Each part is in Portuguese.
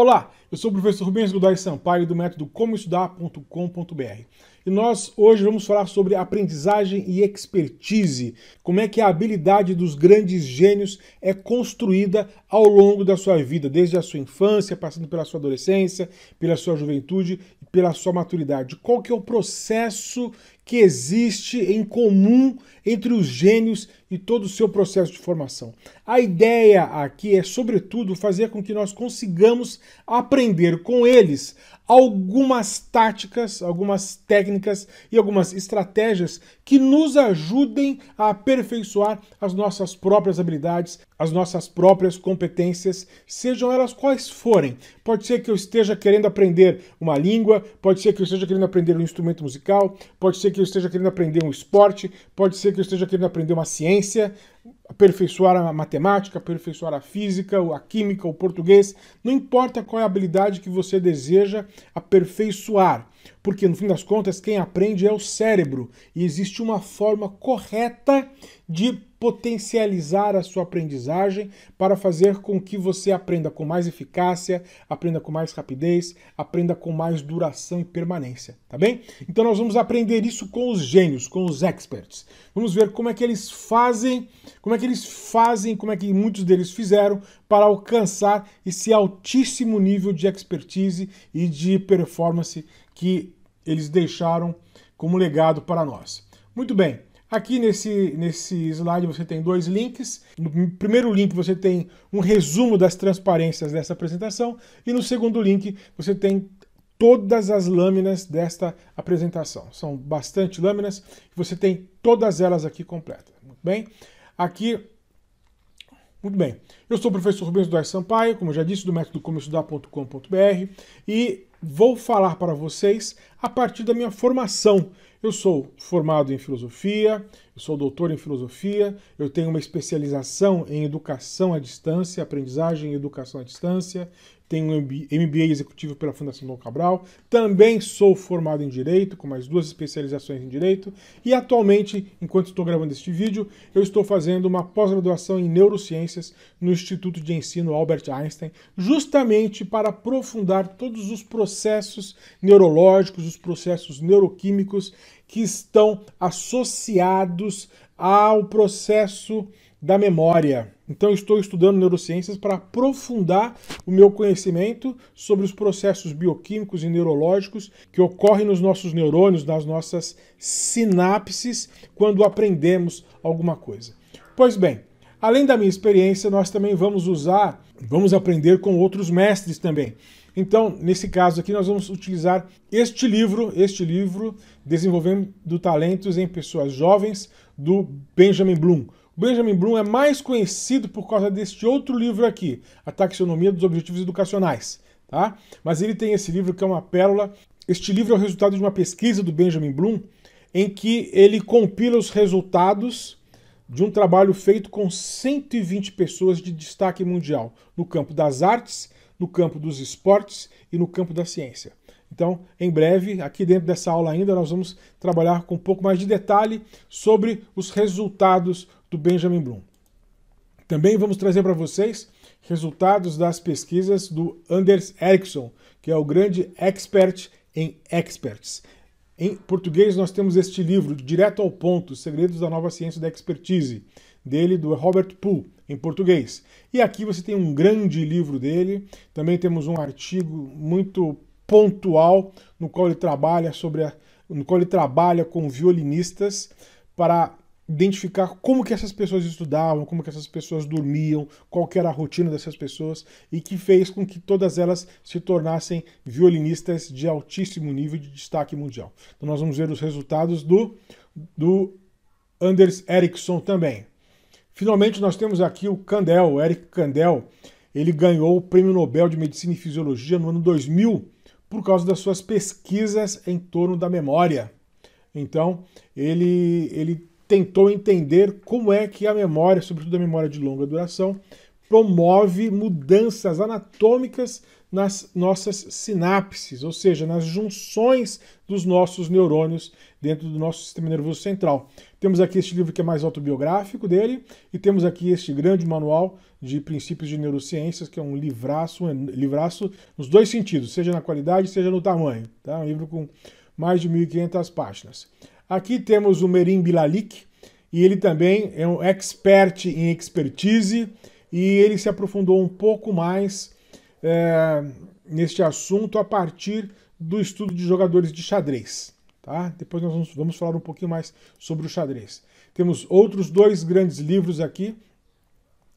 Olá, eu sou o professor Rubens Godoy Sampaio do método comoestudar.com.br e nós hoje vamos falar sobre aprendizagem e expertise, como é que a habilidade dos grandes gênios é construída ao longo da sua vida, desde a sua infância, passando pela sua adolescência, pela sua juventude e pela sua maturidade. Qual que é o processo que existe em comum entre os gênios e todo o seu processo de formação. A ideia aqui é, sobretudo, fazer com que nós consigamos aprender com eles algumas táticas, algumas técnicas e algumas estratégias que nos ajudem a aperfeiçoar as nossas próprias habilidades, as nossas próprias competências, sejam elas quais forem. Pode ser que eu esteja querendo aprender uma língua, pode ser que eu esteja querendo aprender um instrumento musical, pode ser que eu esteja querendo aprender um esporte, pode ser que eu esteja querendo aprender uma ciência ciência, aperfeiçoar a matemática, aperfeiçoar a física, a química, o português, não importa qual é a habilidade que você deseja aperfeiçoar, porque no fim das contas quem aprende é o cérebro e existe uma forma correta de potencializar a sua aprendizagem para fazer com que você aprenda com mais eficácia, aprenda com mais rapidez, aprenda com mais duração e permanência, tá bem? Então nós vamos aprender isso com os gênios, com os experts. Vamos ver como é que eles fazem, como é que eles fazem, como é que muitos deles fizeram para alcançar esse altíssimo nível de expertise e de performance que eles deixaram como legado para nós. Muito bem, Aqui nesse, nesse slide você tem dois links. No primeiro link você tem um resumo das transparências dessa apresentação e no segundo link você tem todas as lâminas desta apresentação. São bastante lâminas, você tem todas elas aqui completas. Muito bem? Aqui muito bem. Eu sou o professor Rubens Duarte Sampaio, como já disse, do método estudar.com.br e vou falar para vocês a partir da minha formação. Eu sou formado em filosofia, eu sou doutor em filosofia, eu tenho uma especialização em educação à distância, aprendizagem e educação à distância, tenho um MBA executivo pela Fundação Dom Cabral. Também sou formado em Direito, com mais duas especializações em Direito. E atualmente, enquanto estou gravando este vídeo, eu estou fazendo uma pós-graduação em Neurociências no Instituto de Ensino Albert Einstein, justamente para aprofundar todos os processos neurológicos, os processos neuroquímicos que estão associados ao processo da memória. Então, estou estudando neurociências para aprofundar o meu conhecimento sobre os processos bioquímicos e neurológicos que ocorrem nos nossos neurônios, nas nossas sinapses, quando aprendemos alguma coisa. Pois bem, além da minha experiência, nós também vamos usar, vamos aprender com outros mestres também. Então, nesse caso aqui, nós vamos utilizar este livro, este livro, Desenvolvendo Talentos em Pessoas Jovens, do Benjamin Bloom. Benjamin Bloom é mais conhecido por causa deste outro livro aqui, A Taxonomia dos Objetivos Educacionais. Tá? Mas ele tem esse livro que é uma pérola. Este livro é o resultado de uma pesquisa do Benjamin Bloom, em que ele compila os resultados de um trabalho feito com 120 pessoas de destaque mundial no campo das artes, no campo dos esportes e no campo da ciência. Então, em breve, aqui dentro dessa aula ainda, nós vamos trabalhar com um pouco mais de detalhe sobre os resultados do Benjamin Bloom. Também vamos trazer para vocês resultados das pesquisas do Anders Ericsson, que é o grande expert em experts. Em português, nós temos este livro, Direto ao Ponto: Segredos da Nova Ciência da Expertise, dele, do Robert Poole, em português. E aqui você tem um grande livro dele. Também temos um artigo muito pontual no qual ele trabalha sobre a, no qual ele trabalha com violinistas para identificar como que essas pessoas estudavam, como que essas pessoas dormiam, qual era a rotina dessas pessoas e que fez com que todas elas se tornassem violinistas de altíssimo nível de destaque mundial. Então nós vamos ver os resultados do, do Anders Ericsson também. Finalmente nós temos aqui o Candel, o Eric Candel. Ele ganhou o Prêmio Nobel de Medicina e Fisiologia no ano 2000 por causa das suas pesquisas em torno da memória. Então, ele, ele tentou entender como é que a memória, sobretudo a memória de longa duração, promove mudanças anatômicas nas nossas sinapses, ou seja, nas junções dos nossos neurônios dentro do nosso sistema nervoso central. Temos aqui este livro que é mais autobiográfico dele e temos aqui este grande manual de princípios de neurociências, que é um livraço, um livraço nos dois sentidos, seja na qualidade, seja no tamanho. Tá? Um livro com mais de 1.500 páginas. Aqui temos o Merim Bilalik, e ele também é um expert em expertise, e ele se aprofundou um pouco mais é, neste assunto a partir do estudo de jogadores de xadrez. Tá? Depois nós vamos, vamos falar um pouquinho mais sobre o xadrez. Temos outros dois grandes livros aqui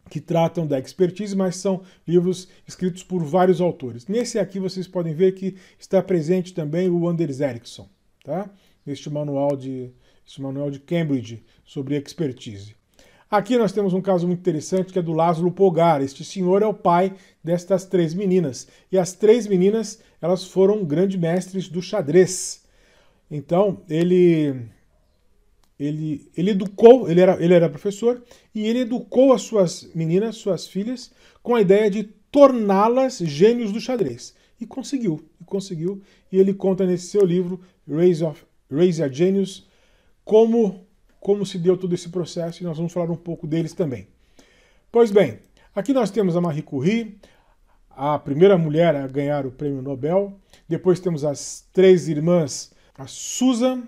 que tratam da expertise, mas são livros escritos por vários autores. Nesse aqui vocês podem ver que está presente também o Anders Ericsson. Tá? neste manual de, este manual de Cambridge sobre expertise. Aqui nós temos um caso muito interessante que é do Lázaro Pogar. Este senhor é o pai destas três meninas. E as três meninas, elas foram grandes mestres do xadrez. Então, ele ele, ele educou, ele era, ele era professor, e ele educou as suas meninas, suas filhas, com a ideia de torná-las gênios do xadrez. E conseguiu, e conseguiu. E ele conta nesse seu livro, Rays of Razer Genius, como, como se deu todo esse processo e nós vamos falar um pouco deles também. Pois bem, aqui nós temos a Marie Curie, a primeira mulher a ganhar o prêmio Nobel. Depois temos as três irmãs, a Susan,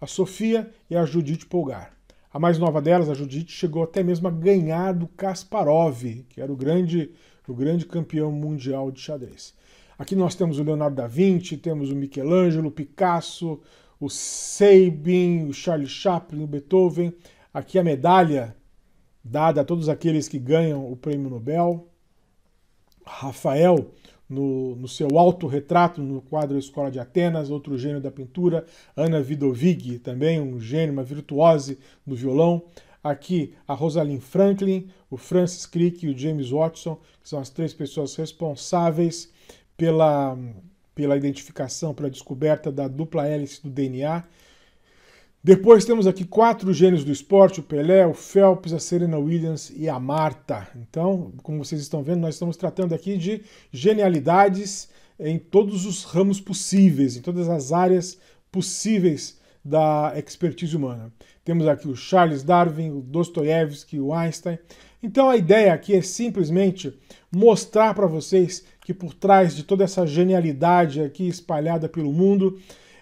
a Sofia e a Judith Polgar. A mais nova delas, a Judith, chegou até mesmo a ganhar do Kasparov, que era o grande, o grande campeão mundial de xadrez. Aqui nós temos o Leonardo da Vinci, temos o Michelangelo, Picasso, o Sabin, o Charlie Chaplin, o Beethoven. Aqui a medalha dada a todos aqueles que ganham o prêmio Nobel. Rafael, no, no seu autorretrato no quadro Escola de Atenas, outro gênio da pintura. Ana Vidovig, também um gênio, uma virtuose do violão. Aqui a Rosalind Franklin, o Francis Crick e o James Watson, que são as três pessoas responsáveis pela pela identificação, pela descoberta da dupla hélice do DNA. Depois temos aqui quatro gênios do esporte: o Pelé, o Phelps, a Serena Williams e a Marta. Então, como vocês estão vendo, nós estamos tratando aqui de genialidades em todos os ramos possíveis, em todas as áreas possíveis da expertise humana. Temos aqui o Charles Darwin, o Dostoiévski, o Einstein, então a ideia aqui é simplesmente mostrar para vocês que por trás de toda essa genialidade aqui espalhada pelo mundo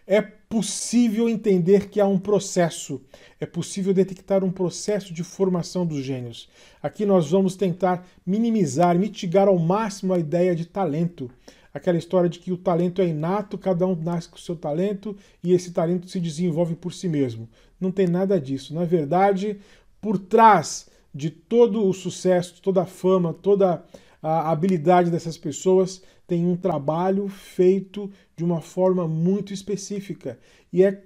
é possível entender que há um processo, é possível detectar um processo de formação dos gênios. Aqui nós vamos tentar minimizar, mitigar ao máximo a ideia de talento. Aquela história de que o talento é inato, cada um nasce com o seu talento e esse talento se desenvolve por si mesmo. Não tem nada disso. Na verdade, por trás de todo o sucesso, toda a fama, toda a habilidade dessas pessoas tem um trabalho feito de uma forma muito específica. E é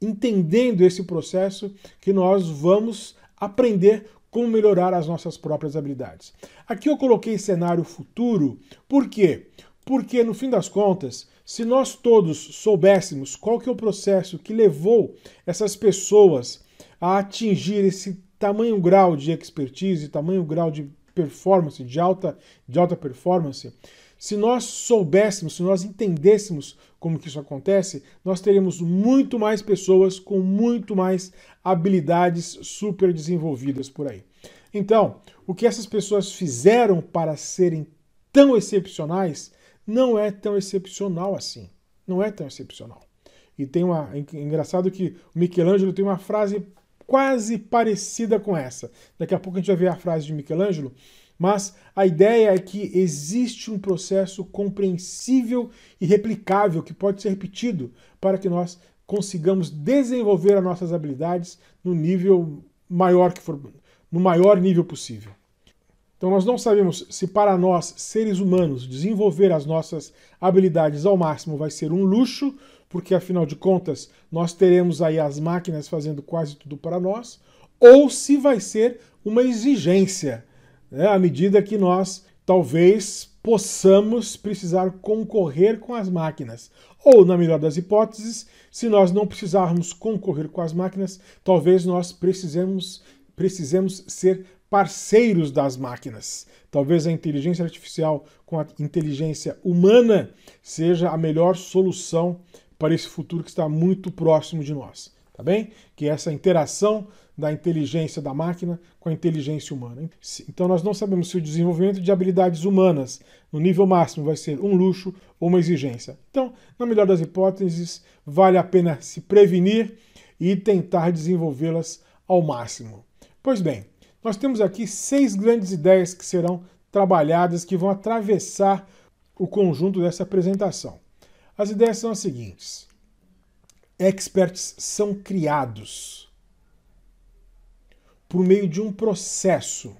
entendendo esse processo que nós vamos aprender como melhorar as nossas próprias habilidades. Aqui eu coloquei cenário futuro, por quê? Porque no fim das contas, se nós todos soubéssemos qual que é o processo que levou essas pessoas a atingir esse tamanho grau de expertise, tamanho grau de performance, de alta, de alta performance, se nós soubéssemos, se nós entendêssemos como que isso acontece, nós teríamos muito mais pessoas com muito mais habilidades super desenvolvidas por aí. Então, o que essas pessoas fizeram para serem tão excepcionais não é tão excepcional assim. Não é tão excepcional. E tem uma. É engraçado que o Michelangelo tem uma frase quase parecida com essa. Daqui a pouco a gente vai ver a frase de Michelangelo, mas a ideia é que existe um processo compreensível e replicável que pode ser repetido para que nós consigamos desenvolver as nossas habilidades no nível maior que for, no maior nível possível. Então nós não sabemos se para nós, seres humanos, desenvolver as nossas habilidades ao máximo vai ser um luxo, porque afinal de contas nós teremos aí as máquinas fazendo quase tudo para nós, ou se vai ser uma exigência, né, à medida que nós talvez possamos precisar concorrer com as máquinas. Ou, na melhor das hipóteses, se nós não precisarmos concorrer com as máquinas, talvez nós precisemos, precisemos ser parceiros das máquinas. Talvez a inteligência artificial com a inteligência humana seja a melhor solução para esse futuro que está muito próximo de nós, tá bem? Que é essa interação da inteligência da máquina com a inteligência humana. Então nós não sabemos se o desenvolvimento de habilidades humanas no nível máximo vai ser um luxo ou uma exigência. Então, na melhor das hipóteses, vale a pena se prevenir e tentar desenvolvê-las ao máximo. Pois bem, nós temos aqui seis grandes ideias que serão trabalhadas, que vão atravessar o conjunto dessa apresentação. As ideias são as seguintes: experts são criados por meio de um processo.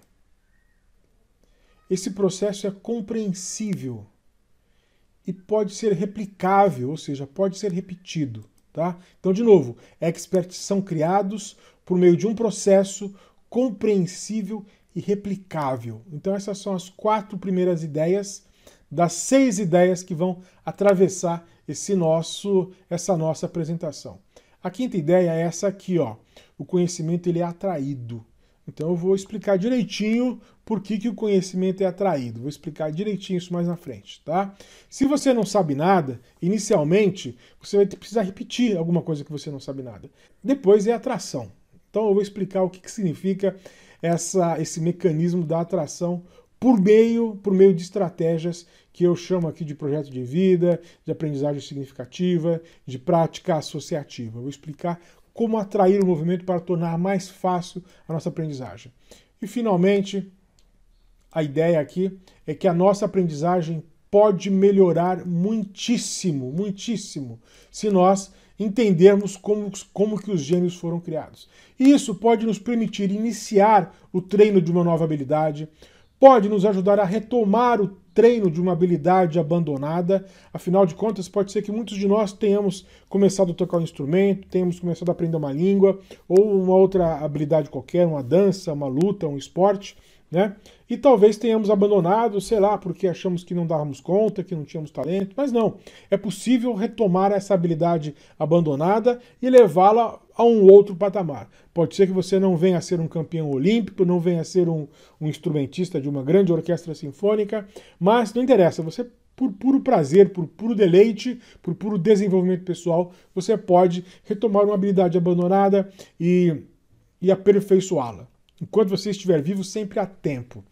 Esse processo é compreensível e pode ser replicável, ou seja, pode ser repetido. Tá? Então, de novo, experts são criados por meio de um processo compreensível e replicável. Então, essas são as quatro primeiras ideias das seis ideias que vão atravessar esse nosso, essa nossa apresentação. A quinta ideia é essa aqui, ó. O conhecimento ele é atraído. Então eu vou explicar direitinho por que, que o conhecimento é atraído. Vou explicar direitinho isso mais na frente, tá? Se você não sabe nada, inicialmente você vai precisar repetir alguma coisa que você não sabe nada. Depois é atração. Então eu vou explicar o que, que significa essa, esse mecanismo da atração por meio, por meio de estratégias que eu chamo aqui de projeto de vida, de aprendizagem significativa, de prática associativa. Eu vou explicar como atrair o movimento para tornar mais fácil a nossa aprendizagem. E finalmente, a ideia aqui é que a nossa aprendizagem pode melhorar muitíssimo, muitíssimo, se nós entendermos como, como que os gênios foram criados. Isso pode nos permitir iniciar o treino de uma nova habilidade, pode nos ajudar a retomar o treino de uma habilidade abandonada. Afinal de contas, pode ser que muitos de nós tenhamos começado a tocar um instrumento, tenhamos começado a aprender uma língua ou uma outra habilidade qualquer, uma dança, uma luta, um esporte né? E talvez tenhamos abandonado, sei lá, porque achamos que não dávamos conta, que não tínhamos talento, mas não. É possível retomar essa habilidade abandonada e levá-la a um outro patamar. Pode ser que você não venha a ser um campeão olímpico, não venha a ser um, um instrumentista de uma grande orquestra sinfônica, mas não interessa, você por puro prazer, por puro deleite, por puro desenvolvimento pessoal, você pode retomar uma habilidade abandonada e, e aperfeiçoá-la. Enquanto você estiver vivo, sempre há tempo.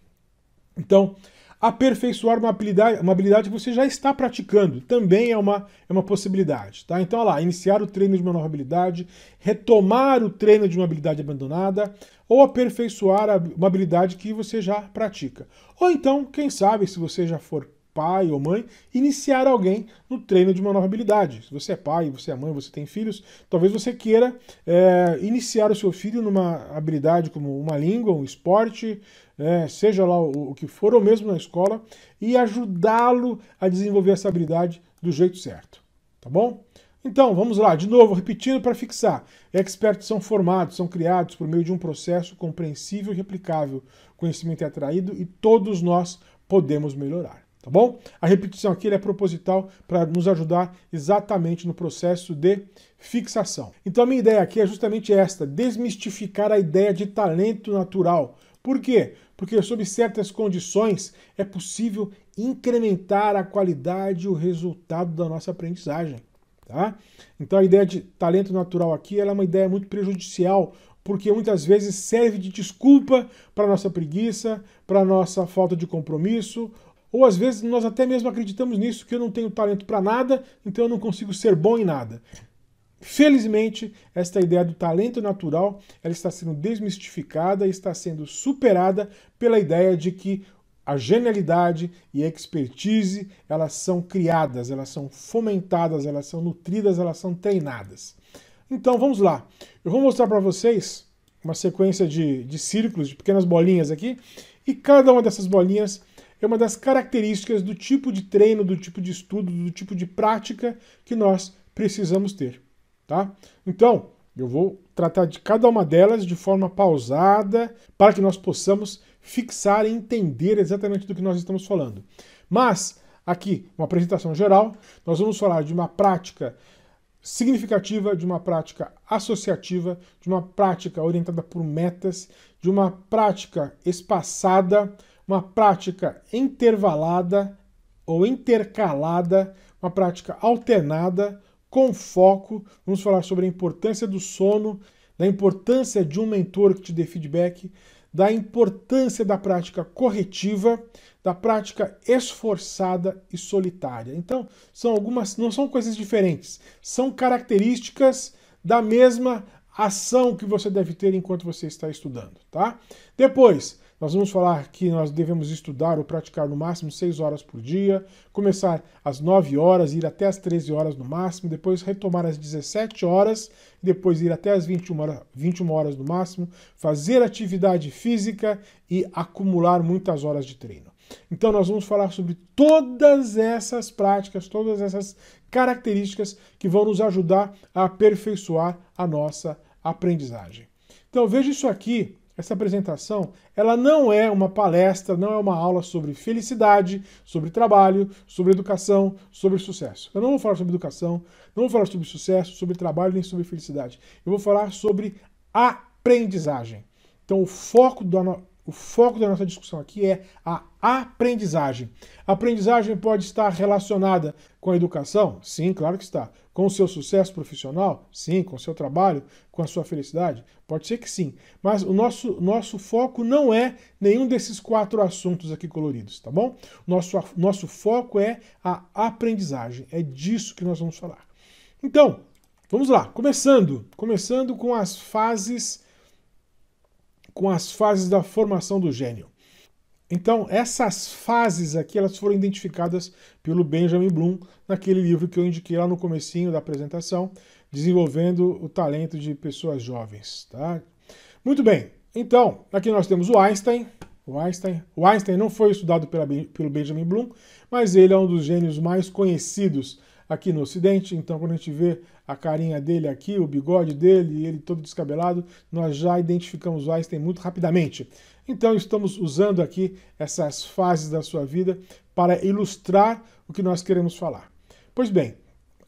Então, aperfeiçoar uma habilidade, uma habilidade que você já está praticando também é uma, é uma possibilidade. Tá? Então, olha lá, iniciar o treino de uma nova habilidade, retomar o treino de uma habilidade abandonada ou aperfeiçoar uma habilidade que você já pratica. Ou então, quem sabe, se você já for pai ou mãe, iniciar alguém no treino de uma nova habilidade. Se você é pai, você é mãe, você tem filhos, talvez você queira é, iniciar o seu filho numa habilidade como uma língua, um esporte, é, seja lá o, o que for, ou mesmo na escola, e ajudá-lo a desenvolver essa habilidade do jeito certo. Tá bom? Então, vamos lá, de novo, repetindo para fixar. Expertos são formados, são criados por meio de um processo compreensível e replicável. Conhecimento é atraído e todos nós podemos melhorar. Tá bom? A repetição aqui é proposital para nos ajudar exatamente no processo de fixação. Então a minha ideia aqui é justamente esta: desmistificar a ideia de talento natural. Por quê? Porque sob certas condições é possível incrementar a qualidade e o resultado da nossa aprendizagem. Tá? Então a ideia de talento natural aqui é uma ideia muito prejudicial, porque muitas vezes serve de desculpa para nossa preguiça, para nossa falta de compromisso ou às vezes nós até mesmo acreditamos nisso, que eu não tenho talento para nada, então eu não consigo ser bom em nada. Felizmente, esta ideia do talento natural ela está sendo desmistificada e está sendo superada pela ideia de que a genialidade e a expertise elas são criadas, elas são fomentadas, elas são nutridas, elas são treinadas. Então vamos lá. Eu vou mostrar para vocês uma sequência de, de círculos, de pequenas bolinhas aqui, e cada uma dessas bolinhas é uma das características do tipo de treino, do tipo de estudo, do tipo de prática que nós precisamos ter, tá? Então, eu vou tratar de cada uma delas de forma pausada para que nós possamos fixar e entender exatamente do que nós estamos falando. Mas aqui, uma apresentação geral, nós vamos falar de uma prática significativa, de uma prática associativa, de uma prática orientada por metas, de uma prática espaçada uma prática intervalada ou intercalada, uma prática alternada, com foco. Vamos falar sobre a importância do sono, da importância de um mentor que te dê feedback, da importância da prática corretiva, da prática esforçada e solitária. Então, são algumas, não são coisas diferentes, são características da mesma ação que você deve ter enquanto você está estudando, tá? Depois, nós vamos falar que nós devemos estudar ou praticar no máximo 6 horas por dia, começar às 9 horas, ir até às 13 horas no máximo, depois retomar às 17 horas, depois ir até às 21 horas, 21 horas no máximo, fazer atividade física e acumular muitas horas de treino. Então nós vamos falar sobre todas essas práticas, todas essas características que vão nos ajudar a aperfeiçoar a nossa aprendizagem. Então veja isso aqui essa apresentação, ela não é uma palestra, não é uma aula sobre felicidade, sobre trabalho, sobre educação, sobre sucesso. Eu não vou falar sobre educação, não vou falar sobre sucesso, sobre trabalho nem sobre felicidade. Eu vou falar sobre aprendizagem. Então, o foco da, o foco da nossa discussão aqui é a aprendizagem. A aprendizagem pode estar relacionada com a educação? Sim, claro que está. Com o seu sucesso profissional? Sim. Com o seu trabalho? Com a sua felicidade? Pode ser que sim. Mas o nosso, nosso foco não é nenhum desses quatro assuntos aqui coloridos, tá bom? Nosso, nosso foco é a aprendizagem. É disso que nós vamos falar. Então, vamos lá. Começando. Começando com as fases com as fases da formação do gênio. Então, essas fases aqui, elas foram identificadas pelo Benjamin Bloom naquele livro que eu indiquei lá no comecinho da apresentação, desenvolvendo o talento de pessoas jovens, tá? Muito bem. Então, aqui nós temos o Einstein, o Einstein. O Einstein não foi estudado pela, pelo Benjamin Bloom, mas ele é um dos gênios mais conhecidos aqui no Ocidente. Então, quando a gente vê a carinha dele aqui, o bigode dele, ele todo descabelado, nós já identificamos o Einstein muito rapidamente. Então estamos usando aqui essas fases da sua vida para ilustrar o que nós queremos falar. Pois bem,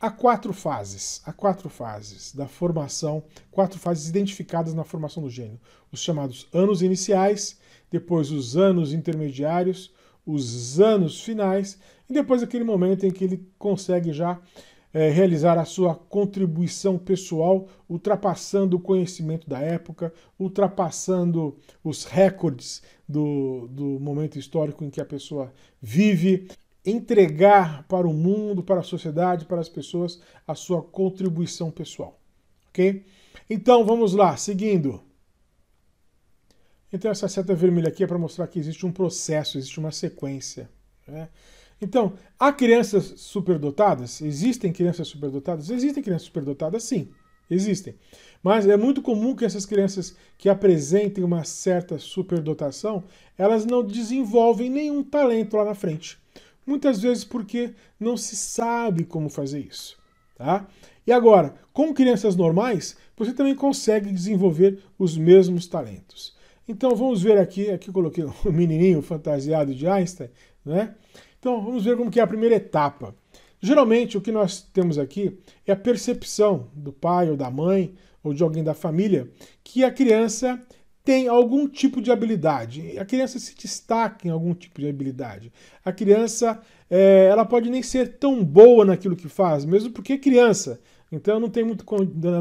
há quatro fases, há quatro fases da formação, quatro fases identificadas na formação do gênio. Os chamados anos iniciais, depois os anos intermediários, os anos finais e depois aquele momento em que ele consegue já é, realizar a sua contribuição pessoal, ultrapassando o conhecimento da época, ultrapassando os recordes do, do momento histórico em que a pessoa vive, entregar para o mundo, para a sociedade, para as pessoas a sua contribuição pessoal. Ok? Então vamos lá, seguindo. Então essa seta vermelha aqui é para mostrar que existe um processo, existe uma sequência. Né? Então, há crianças superdotadas? Existem crianças superdotadas? Existem crianças superdotadas, sim, existem. Mas é muito comum que essas crianças que apresentem uma certa superdotação, elas não desenvolvem nenhum talento lá na frente. Muitas vezes porque não se sabe como fazer isso, tá? E agora, com crianças normais, você também consegue desenvolver os mesmos talentos. Então vamos ver aqui, aqui eu coloquei um menininho fantasiado de Einstein, né? Então, vamos ver como que é a primeira etapa. Geralmente, o que nós temos aqui é a percepção do pai ou da mãe ou de alguém da família que a criança tem algum tipo de habilidade. A criança se destaca em algum tipo de habilidade. A criança, é, ela pode nem ser tão boa naquilo que faz, mesmo porque é criança. Então não tem, muito,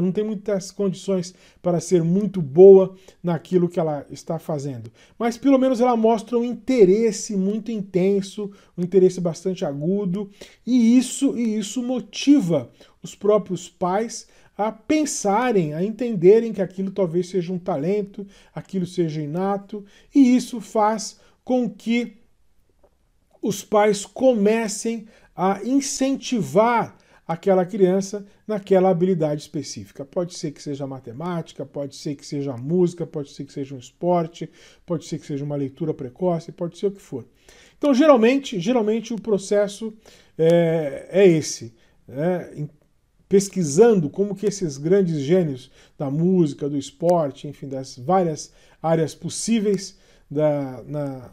não tem muitas condições para ser muito boa naquilo que ela está fazendo. Mas pelo menos ela mostra um interesse muito intenso, um interesse bastante agudo, e isso, e isso motiva os próprios pais a pensarem, a entenderem que aquilo talvez seja um talento, aquilo seja inato, e isso faz com que os pais comecem a incentivar aquela criança naquela habilidade específica. Pode ser que seja matemática, pode ser que seja música, pode ser que seja um esporte, pode ser que seja uma leitura precoce, pode ser o que for. Então, geralmente, geralmente o processo é, é esse. Né? Pesquisando como que esses grandes gênios da música, do esporte, enfim, das várias áreas possíveis da, na,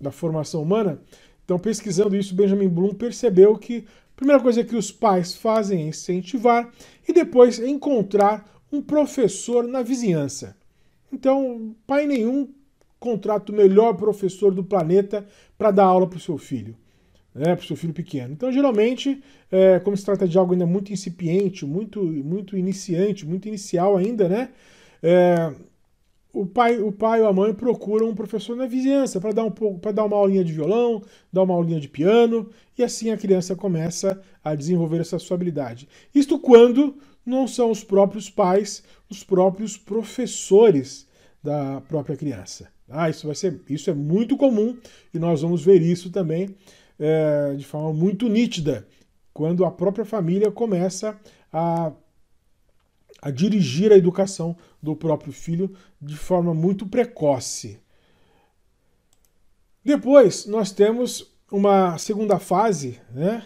da formação humana, então, pesquisando isso, Benjamin Bloom percebeu que Primeira coisa que os pais fazem é incentivar e depois encontrar um professor na vizinhança. Então, pai nenhum contrata o melhor professor do planeta para dar aula para o seu filho, né, para o seu filho pequeno. Então, geralmente, é, como se trata de algo ainda muito incipiente, muito, muito iniciante, muito inicial ainda, né? É, o pai, o pai ou a mãe procuram um professor na vizinhança para dar um pouco, para dar uma aulinha de violão, dar uma aulinha de piano, e assim a criança começa a desenvolver essa sua habilidade. Isto quando não são os próprios pais, os próprios professores da própria criança. Ah, isso vai ser, isso é muito comum e nós vamos ver isso também é, de forma muito nítida quando a própria família começa a a dirigir a educação do próprio filho de forma muito precoce. Depois, nós temos uma segunda fase, né,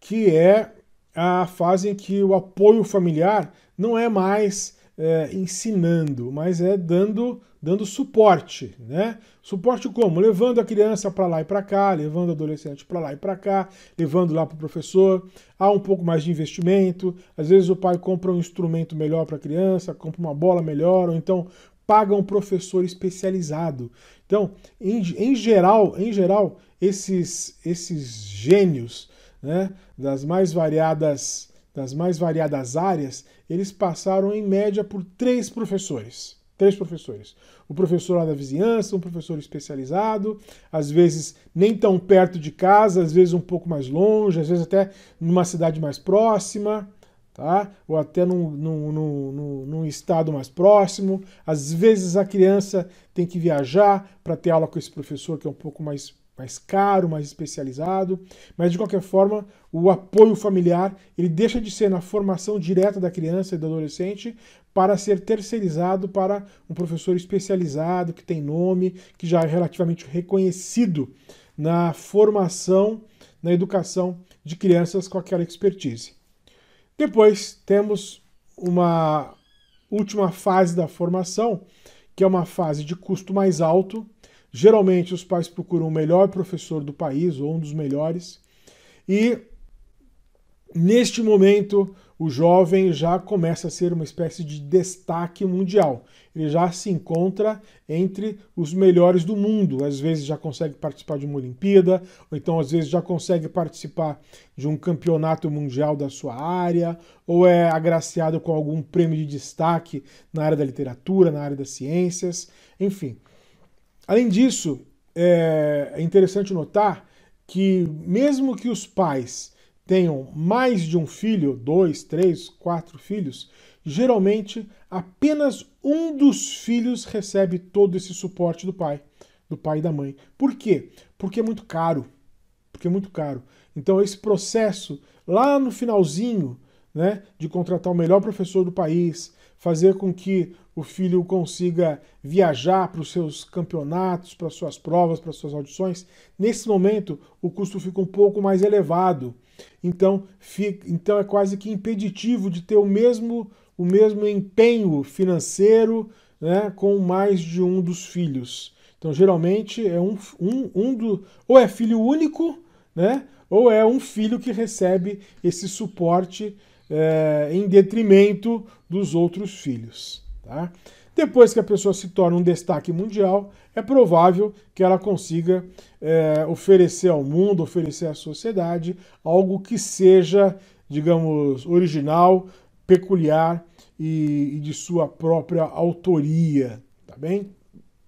que é a fase em que o apoio familiar não é mais é, ensinando, mas é dando dando suporte, né? Suporte como? Levando a criança para lá e para cá, levando o adolescente para lá e para cá, levando lá para o professor. Há um pouco mais de investimento. Às vezes o pai compra um instrumento melhor para a criança, compra uma bola melhor, ou então paga um professor especializado. Então, em, em geral, em geral, esses esses gênios, né, das mais variadas das mais variadas áreas, eles passaram em média por três professores. Três professores. Um professor lá da vizinhança, um professor especializado, às vezes nem tão perto de casa, às vezes um pouco mais longe, às vezes até numa cidade mais próxima, tá? ou até num, num, num, num estado mais próximo. Às vezes a criança tem que viajar para ter aula com esse professor que é um pouco mais mais caro, mais especializado, mas de qualquer forma, o apoio familiar, ele deixa de ser na formação direta da criança e do adolescente para ser terceirizado para um professor especializado, que tem nome, que já é relativamente reconhecido na formação, na educação de crianças com aquela expertise. Depois temos uma última fase da formação, que é uma fase de custo mais alto, Geralmente os pais procuram o melhor professor do país ou um dos melhores. E neste momento o jovem já começa a ser uma espécie de destaque mundial. Ele já se encontra entre os melhores do mundo. Às vezes já consegue participar de uma Olimpíada, ou então às vezes já consegue participar de um campeonato mundial da sua área, ou é agraciado com algum prêmio de destaque na área da literatura, na área das ciências, enfim. Além disso, é, é interessante notar que, mesmo que os pais tenham mais de um filho, dois, três, quatro filhos, geralmente apenas um dos filhos recebe todo esse suporte do pai, do pai e da mãe. Por quê? Porque é muito caro. Porque é muito caro. Então esse processo lá no finalzinho, né, de contratar o melhor professor do país, fazer com que o filho consiga viajar para os seus campeonatos, para suas provas, para suas audições. Nesse momento, o custo fica um pouco mais elevado. Então, fica, então é quase que impeditivo de ter o mesmo, o mesmo empenho financeiro né, com mais de um dos filhos. Então, geralmente, é um, um, um do, ou é filho único, né, ou é um filho que recebe esse suporte é, em detrimento dos outros filhos. Tá? Depois que a pessoa se torna um destaque mundial, é provável que ela consiga é, oferecer ao mundo, oferecer à sociedade algo que seja, digamos, original, peculiar e, e de sua própria autoria, tá bem?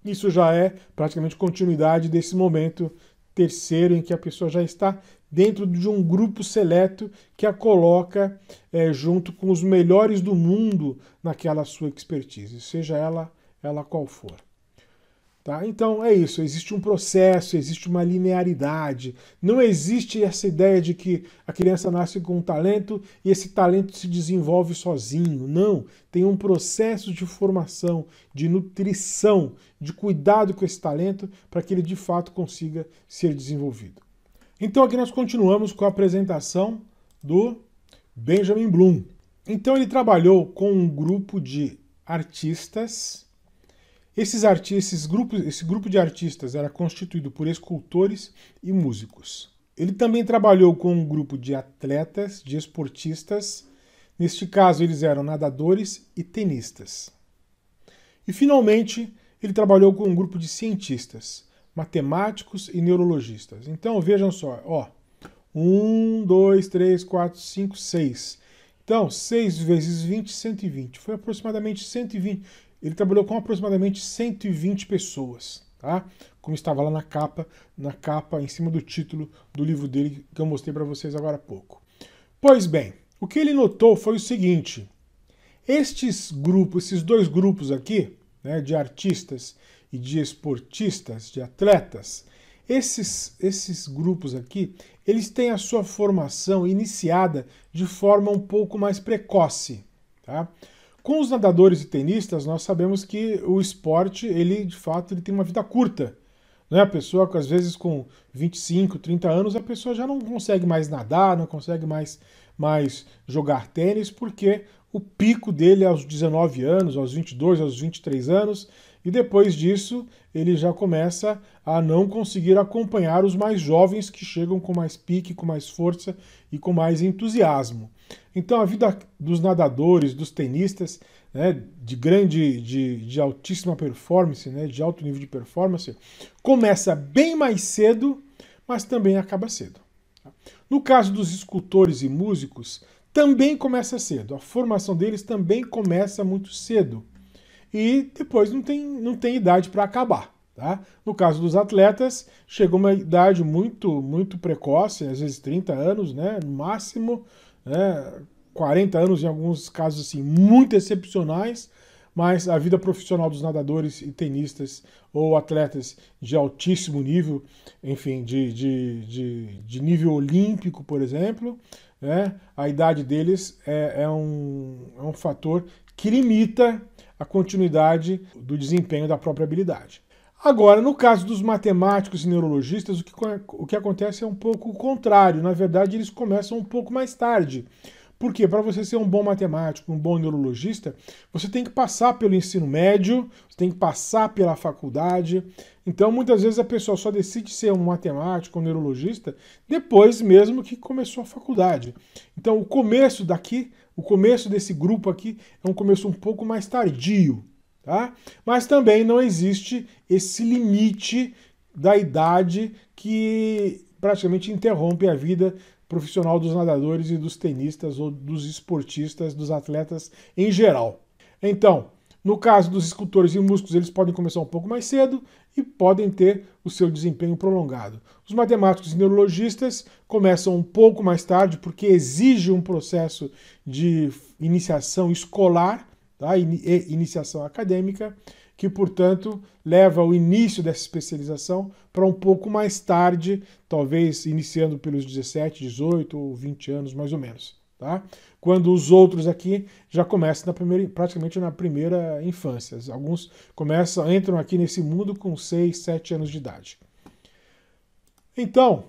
Isso já é praticamente continuidade desse momento terceiro em que a pessoa já está dentro de um grupo seleto que a coloca é, junto com os melhores do mundo naquela sua expertise, seja ela, ela qual for. Tá? Então é isso, existe um processo, existe uma linearidade. Não existe essa ideia de que a criança nasce com um talento e esse talento se desenvolve sozinho. Não, tem um processo de formação, de nutrição, de cuidado com esse talento para que ele de fato consiga ser desenvolvido. Então aqui nós continuamos com a apresentação do Benjamin Bloom. Então ele trabalhou com um grupo de artistas. Esses artistas, esses grupos, esse grupo de artistas era constituído por escultores e músicos. Ele também trabalhou com um grupo de atletas, de esportistas. Neste caso, eles eram nadadores e tenistas. E finalmente, ele trabalhou com um grupo de cientistas matemáticos e neurologistas. Então vejam só, ó, 1, 2, 3, 4, 5, 6. Então, 6 vezes 20, 120. Foi aproximadamente 120. Ele trabalhou com aproximadamente 120 pessoas, tá? Como estava lá na capa, na capa em cima do título do livro dele que eu mostrei para vocês agora há pouco. Pois bem, o que ele notou foi o seguinte: estes grupos, esses dois grupos aqui, né, de artistas e de esportistas, de atletas, esses, esses grupos aqui, eles têm a sua formação iniciada de forma um pouco mais precoce. Tá? Com os nadadores e tenistas, nós sabemos que o esporte, ele de fato, ele tem uma vida curta. Né? A pessoa, às vezes, com 25, 30 anos, a pessoa já não consegue mais nadar, não consegue mais, mais jogar tênis, porque o pico dele é aos 19 anos, aos 22, aos 23 anos, e depois disso, ele já começa a não conseguir acompanhar os mais jovens que chegam com mais pique, com mais força e com mais entusiasmo. Então a vida dos nadadores, dos tenistas, né, de grande, de, de altíssima performance, né, de alto nível de performance, começa bem mais cedo, mas também acaba cedo. No caso dos escultores e músicos, também começa cedo. A formação deles também começa muito cedo e depois não tem, não tem idade para acabar. Tá? No caso dos atletas, chega uma idade muito muito precoce, às vezes 30 anos, né? no máximo, né? 40 anos em alguns casos assim, muito excepcionais, mas a vida profissional dos nadadores e tenistas ou atletas de altíssimo nível, enfim, de, de, de, de nível olímpico, por exemplo, né? a idade deles é, é, um, é um fator que limita a continuidade do desempenho da própria habilidade. Agora, no caso dos matemáticos e neurologistas, o que, o que acontece é um pouco o contrário. Na verdade, eles começam um pouco mais tarde. Porque para você ser um bom matemático, um bom neurologista, você tem que passar pelo ensino médio, você tem que passar pela faculdade. Então, muitas vezes a pessoa só decide ser um matemático, um neurologista, depois mesmo que começou a faculdade. Então, o começo daqui o começo desse grupo aqui é um começo um pouco mais tardio, tá? Mas também não existe esse limite da idade que praticamente interrompe a vida profissional dos nadadores e dos tenistas ou dos esportistas, dos atletas em geral. Então, no caso dos escultores e músicos, eles podem começar um pouco mais cedo, e podem ter o seu desempenho prolongado. Os matemáticos e neurologistas começam um pouco mais tarde, porque exige um processo de iniciação escolar tá? e iniciação acadêmica, que, portanto, leva o início dessa especialização para um pouco mais tarde, talvez iniciando pelos 17, 18 ou 20 anos mais ou menos. Tá? Quando os outros aqui já começam na primeira, praticamente na primeira infância. Alguns começam, entram aqui nesse mundo com 6, 7 anos de idade. Então,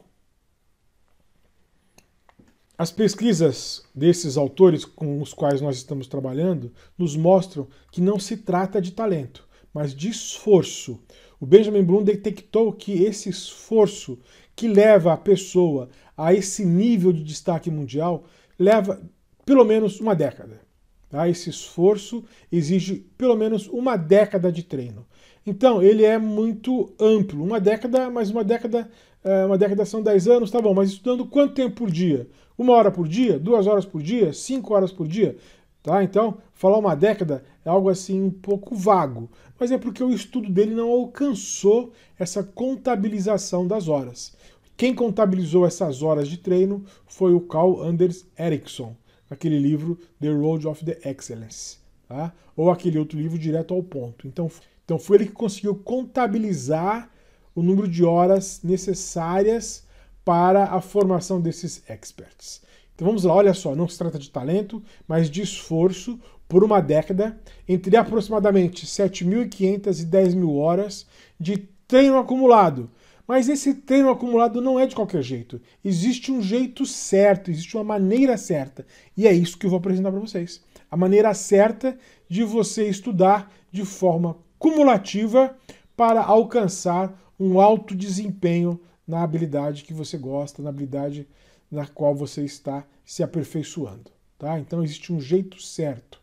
as pesquisas desses autores com os quais nós estamos trabalhando nos mostram que não se trata de talento, mas de esforço. O Benjamin Bloom detectou que esse esforço que leva a pessoa a esse nível de destaque mundial leva pelo menos uma década. Tá? Esse esforço exige pelo menos uma década de treino. Então, ele é muito amplo. Uma década, mas uma década, eh, uma década são 10 anos, tá bom, mas estudando quanto tempo por dia? Uma hora por dia? Duas horas por dia? Cinco horas por dia? Tá? Então, falar uma década é algo assim um pouco vago, mas é porque o estudo dele não alcançou essa contabilização das horas. Quem contabilizou essas horas de treino foi o Carl Anders Ericsson, aquele livro The Road of the Excellence, tá? ou aquele outro livro Direto ao Ponto. Então, então foi ele que conseguiu contabilizar o número de horas necessárias para a formação desses experts. Então vamos lá, olha só, não se trata de talento, mas de esforço por uma década entre aproximadamente 7.500 e 10.000 horas de treino acumulado mas esse treino acumulado não é de qualquer jeito. Existe um jeito certo, existe uma maneira certa. E é isso que eu vou apresentar para vocês. A maneira certa de você estudar de forma cumulativa para alcançar um alto desempenho na habilidade que você gosta, na habilidade na qual você está se aperfeiçoando. Tá? Então existe um jeito certo.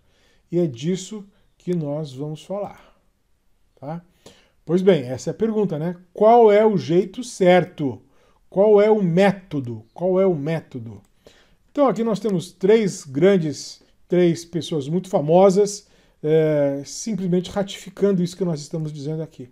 E é disso que nós vamos falar. Tá? Pois bem, essa é a pergunta, né? Qual é o jeito certo? Qual é o método? Qual é o método? Então aqui nós temos três grandes, três pessoas muito famosas, é, simplesmente ratificando isso que nós estamos dizendo aqui.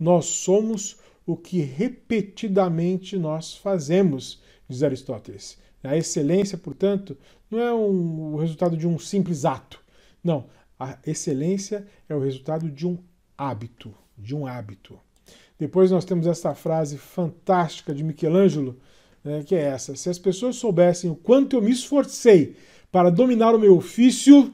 Nós somos o que repetidamente nós fazemos, diz Aristóteles. A excelência, portanto, não é um, o resultado de um simples ato. Não, a excelência é o resultado de um hábito de um hábito. Depois nós temos essa frase fantástica de Michelangelo, né, que é essa: Se as pessoas soubessem o quanto eu me esforcei para dominar o meu ofício,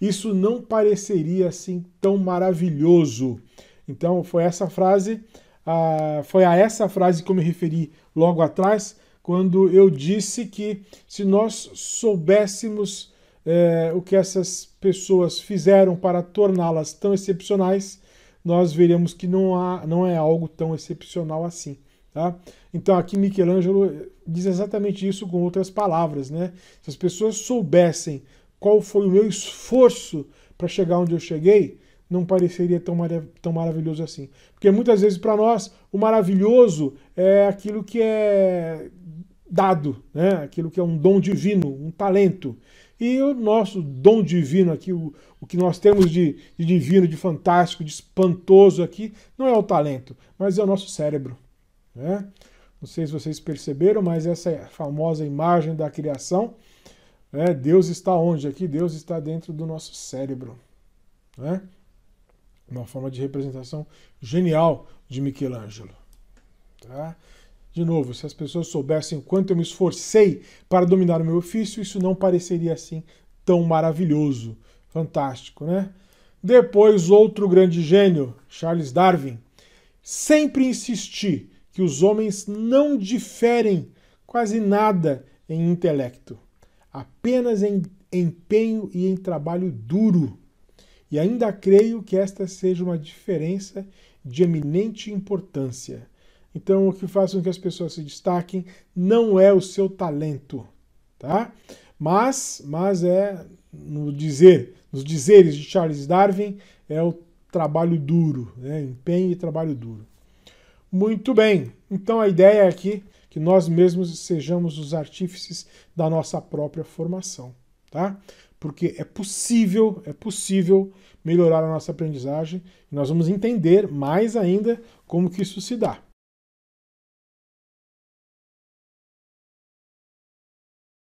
isso não pareceria assim tão maravilhoso. Então foi essa frase, a, foi a essa frase que eu me referi logo atrás, quando eu disse que se nós soubéssemos eh, o que essas pessoas fizeram para torná-las tão excepcionais, nós veremos que não, há, não é algo tão excepcional assim. Tá? Então aqui Michelangelo diz exatamente isso com outras palavras. Né? Se as pessoas soubessem qual foi o meu esforço para chegar onde eu cheguei, não pareceria tão, marav tão maravilhoso assim. Porque muitas vezes para nós o maravilhoso é aquilo que é dado, né? aquilo que é um dom divino, um talento. E o nosso dom divino aqui, o, o que nós temos de, de divino, de fantástico, de espantoso aqui, não é o talento, mas é o nosso cérebro. Né? Não sei se vocês perceberam, mas essa é famosa imagem da criação, né? Deus está onde aqui? Deus está dentro do nosso cérebro. Né? Uma forma de representação genial de Michelangelo. Tá? De novo, se as pessoas soubessem o quanto eu me esforcei para dominar o meu ofício, isso não pareceria assim tão maravilhoso. Fantástico, né? Depois, outro grande gênio, Charles Darwin. Sempre insisti que os homens não diferem quase nada em intelecto, apenas em empenho e em trabalho duro. E ainda creio que esta seja uma diferença de eminente importância. Então, o que faz com que as pessoas se destaquem não é o seu talento, tá? Mas, mas é no dizer, nos dizeres de Charles Darwin é o trabalho duro, né? empenho e trabalho duro. Muito bem. Então a ideia é aqui que nós mesmos sejamos os artífices da nossa própria formação, tá? Porque é possível, é possível melhorar a nossa aprendizagem e nós vamos entender mais ainda como que isso se dá.